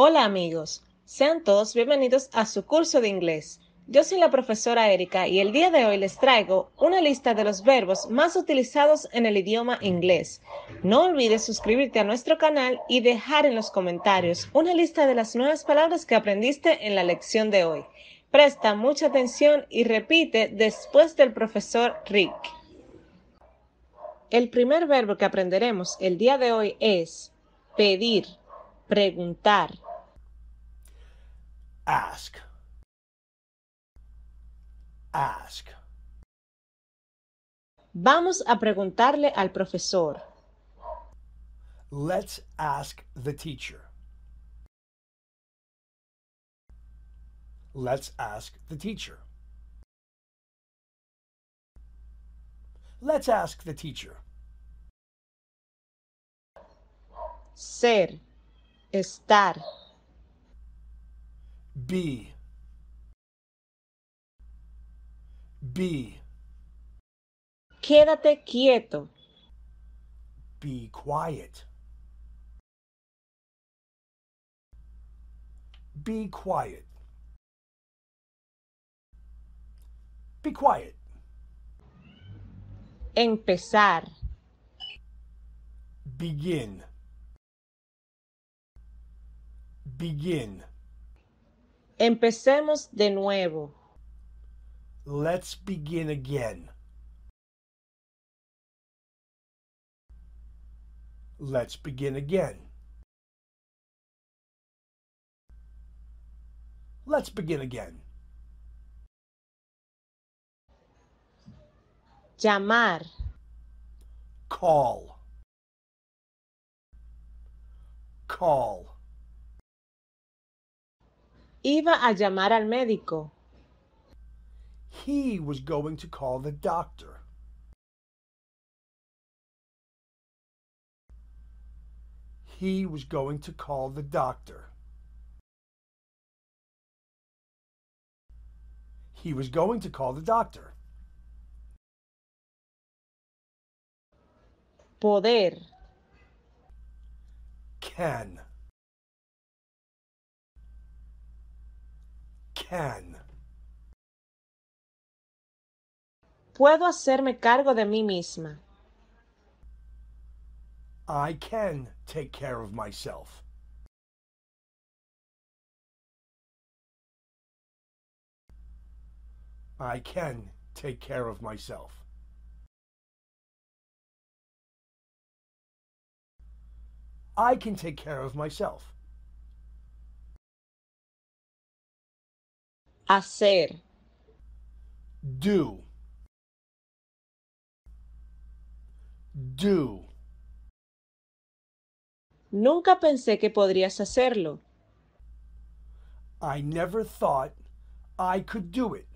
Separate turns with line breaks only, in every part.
Hola amigos, sean todos bienvenidos a su curso de inglés. Yo soy la profesora Erika y el día de hoy les traigo una lista de los verbos más utilizados en el idioma inglés. No olvides suscribirte a nuestro canal y dejar en los comentarios una lista de las nuevas palabras que aprendiste en la lección de hoy. Presta mucha atención y repite después del profesor Rick. El primer verbo que aprenderemos el día de hoy es pedir, preguntar Ask. Vamos a preguntarle al profesor.
Let's ask the teacher. Let's ask the teacher. Let's ask the teacher. Ser, estar,
B B Quédate quieto.
Be quiet.
Be quiet. Be quiet. Empezar. Begin. Begin. Empecemos de nuevo. Let's begin again.
Let's begin again.
Let's begin again. Llamar. Call.
Call.
Iba a llamar al médico. He was going to call the doctor.
He was going to call the doctor. He was going to call the doctor. Poder. Can. can.
Puedo hacerme cargo de mí misma.
I can take care of myself. I can take care of myself. I can take care of myself. hacer.
Do. Do. Nunca pensé que podrías hacerlo.
I never thought I could do it.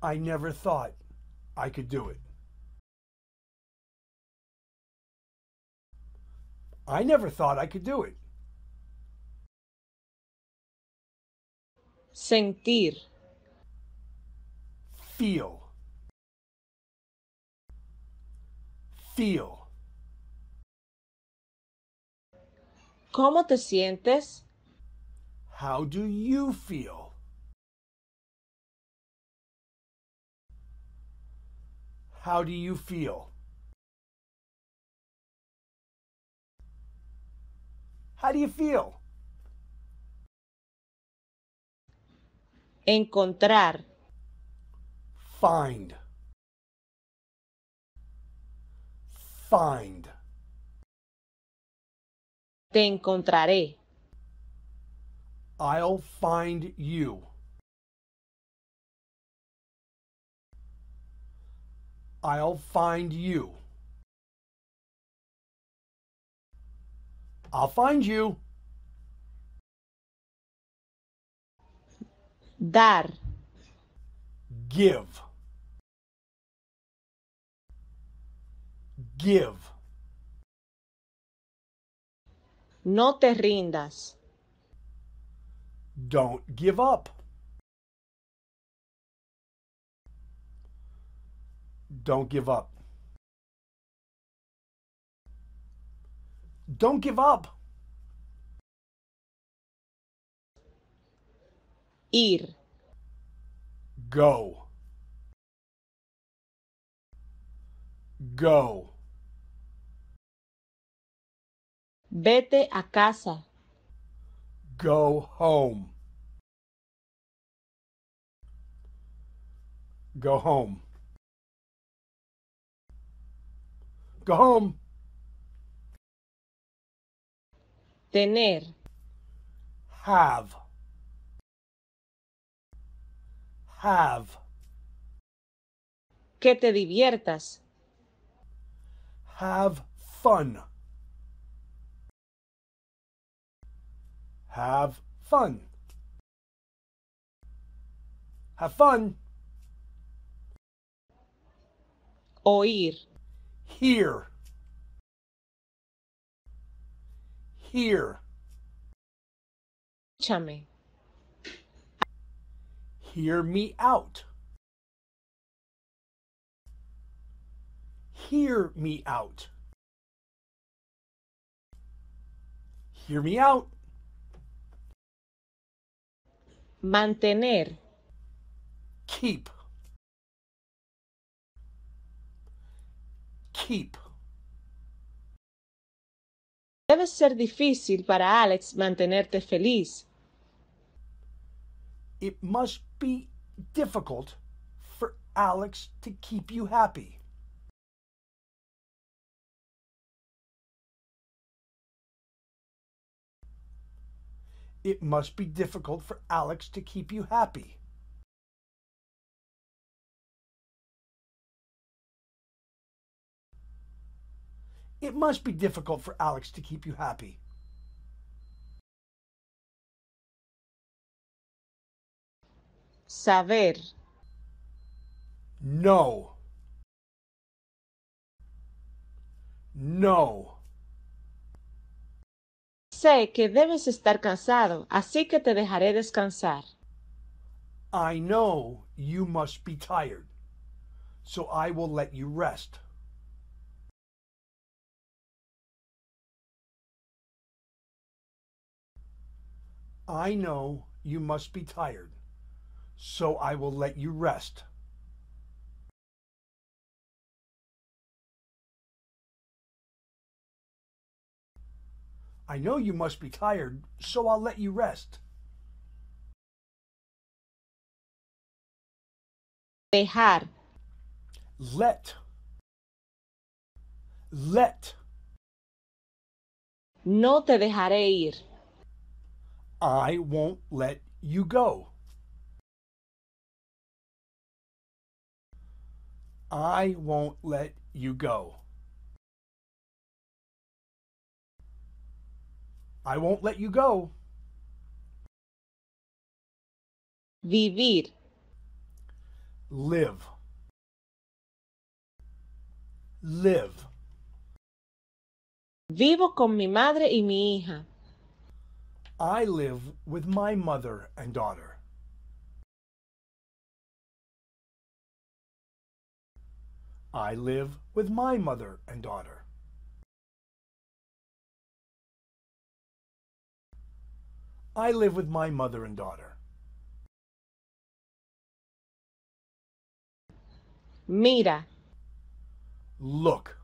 I never thought I could do it. I never thought I could do it. Sentir. Feel. Feel.
¿Cómo te sientes?
How do you feel? How do you feel? How do you feel?
Encontrar. Find. Find. Te encontraré.
I'll find you. I'll find you. I'll find you. Dar. Give. Give. No te rindas. Don't give up. Don't give up. Don't give up. Ir. Go. Go.
Vete a casa.
Go home. Go home. Go home. tener
have have que te diviertas have fun
have fun have fun oír hear Here. Chummy. Hear me out. Hear me out. Hear me out.
Mantener. Keep. Keep. Debe ser difícil para Alex mantenerte feliz. It must be difficult
for Alex to keep you happy. It must be difficult for Alex to keep you happy. It must be difficult for Alex to keep you happy. Saber. No.
No. Sé que debes estar cansado, así que te dejaré descansar. I know you must
be tired, so I will let you rest. I know you must be tired, so I will let you rest. I know you must be tired, so I'll let you rest. Dejar. Let. Let.
No te dejaré ir.
I won't let you go. I won't let you go. I won't let you go. Vivir. Live. Live.
Vivo con mi madre y mi hija. I
live with my mother and daughter. I live with my mother and daughter. I live with my mother and daughter. Mira. Look.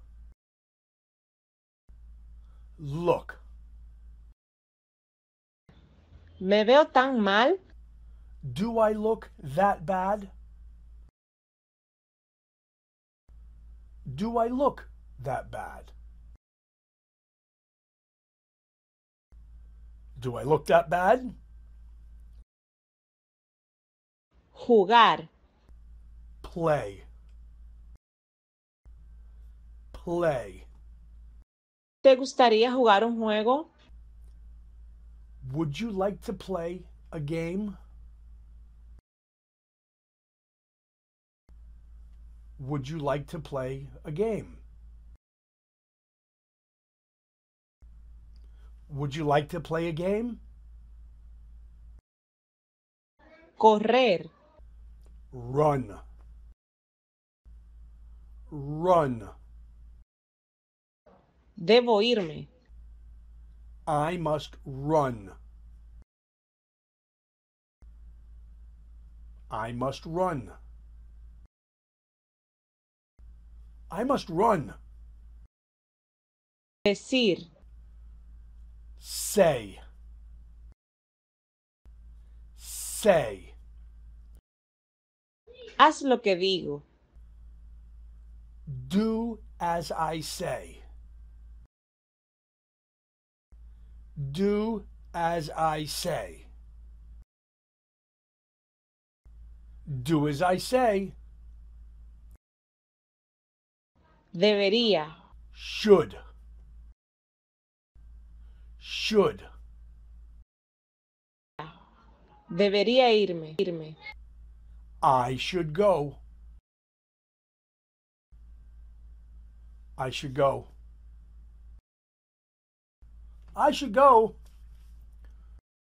Look. ¿Me veo tan mal? Do I look that bad? Do I look that bad? Do I look that bad? Jugar. Play. Play.
¿Te gustaría jugar un juego?
Would you like to play a game? Would you like to play a game? Would you like to play a game? Correr. Run. Run. Debo irme. I must run. I must run. I must run. Decir. Say. Say. Haz lo que digo. Do as I say. Do as I say. Do as I say. Debería. Should.
Should. Debería irme. irme.
I should go. I should go. I should go